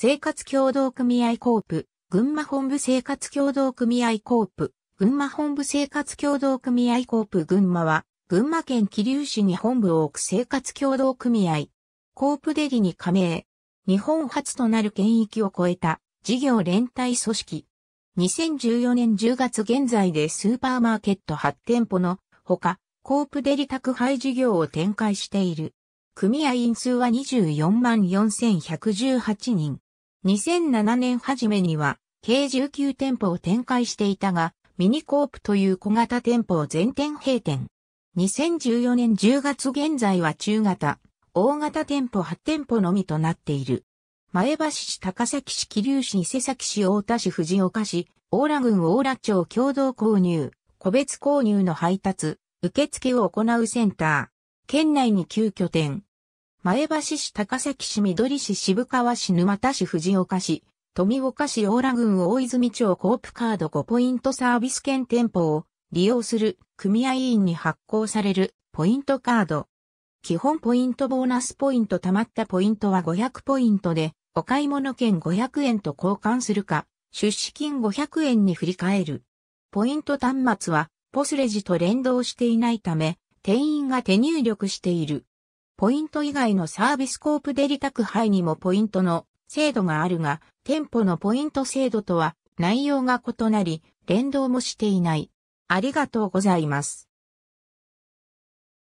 生活協同組合コープ、群馬本部生活協同組合コープ、群馬本部生活協同組合コープ群馬は、群馬県桐生市に本部を置く生活協同組合、コープデリに加盟、日本初となる県域を超えた事業連帯組織。2014年10月現在でスーパーマーケット8店舗のほか、コープデリ宅配事業を展開している。組合員数は24万4118人。2007年初めには、計19店舗を展開していたが、ミニコープという小型店舗を全店閉店。2014年10月現在は中型、大型店舗8店舗のみとなっている。前橋市高崎市桐生市伊勢崎市大田市藤岡市、大良郡大良町共同購入、個別購入の配達、受付を行うセンター。県内に9拠点、前橋市高崎市緑市渋川市沼田市藤岡市、富岡市大良郡大泉町コープカード5ポイントサービス券店舗を利用する組合員に発行されるポイントカード。基本ポイントボーナスポイント貯まったポイントは500ポイントで、お買い物券500円と交換するか、出資金500円に振り替える。ポイント端末は、ポスレジと連動していないため、店員が手入力している。ポイント以外のサービスコープデリ宅配にもポイントの制度があるが、店舗のポイント制度とは内容が異なり、連動もしていない。ありがとうございます。